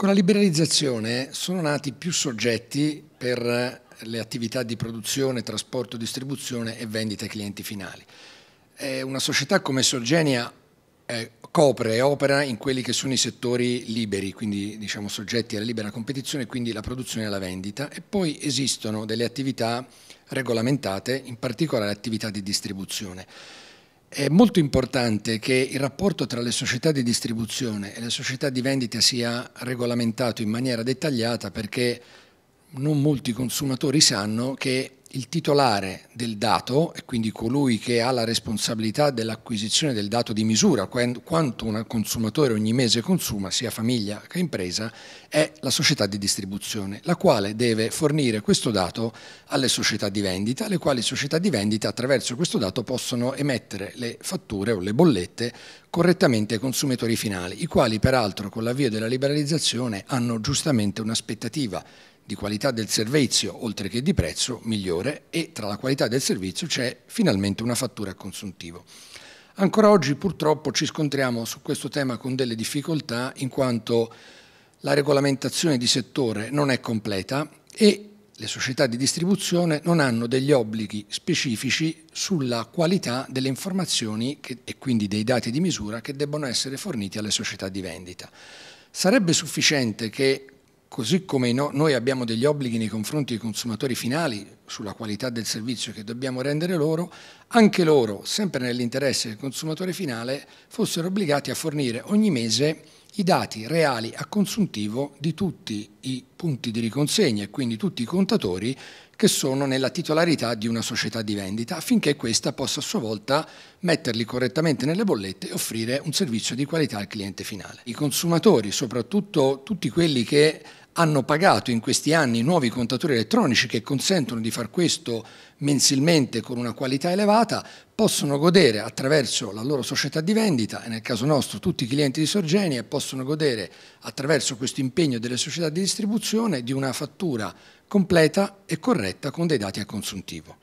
Con la liberalizzazione sono nati più soggetti per le attività di produzione, trasporto, distribuzione e vendita ai clienti finali. Eh, una società come Sorgenia eh, copre e opera in quelli che sono i settori liberi, quindi diciamo soggetti alla libera competizione, quindi la produzione e la vendita, e poi esistono delle attività regolamentate, in particolare attività di distribuzione. È molto importante che il rapporto tra le società di distribuzione e le società di vendita sia regolamentato in maniera dettagliata perché non molti consumatori sanno che il titolare del dato e quindi colui che ha la responsabilità dell'acquisizione del dato di misura, quanto un consumatore ogni mese consuma, sia famiglia che impresa, è la società di distribuzione, la quale deve fornire questo dato alle società di vendita, le quali società di vendita attraverso questo dato possono emettere le fatture o le bollette correttamente ai consumatori finali, i quali peraltro con l'avvio della liberalizzazione hanno giustamente un'aspettativa di qualità del servizio oltre che di prezzo migliore e tra la qualità del servizio c'è finalmente una fattura a consuntivo. Ancora oggi purtroppo ci scontriamo su questo tema con delle difficoltà in quanto la regolamentazione di settore non è completa e le società di distribuzione non hanno degli obblighi specifici sulla qualità delle informazioni che, e quindi dei dati di misura che debbono essere forniti alle società di vendita. Sarebbe sufficiente che così come no, noi abbiamo degli obblighi nei confronti dei consumatori finali sulla qualità del servizio che dobbiamo rendere loro, anche loro, sempre nell'interesse del consumatore finale, fossero obbligati a fornire ogni mese i dati reali a consuntivo di tutti i punti di riconsegna e quindi tutti i contatori che sono nella titolarità di una società di vendita affinché questa possa a sua volta metterli correttamente nelle bollette e offrire un servizio di qualità al cliente finale. I consumatori, soprattutto tutti quelli che hanno pagato in questi anni nuovi contatori elettronici che consentono di far questo mensilmente con una qualità elevata, possono godere attraverso la loro società di vendita, e nel caso nostro tutti i clienti di Sorgenia, possono godere attraverso questo impegno delle società di distribuzione di una fattura completa e corretta con dei dati a consuntivo.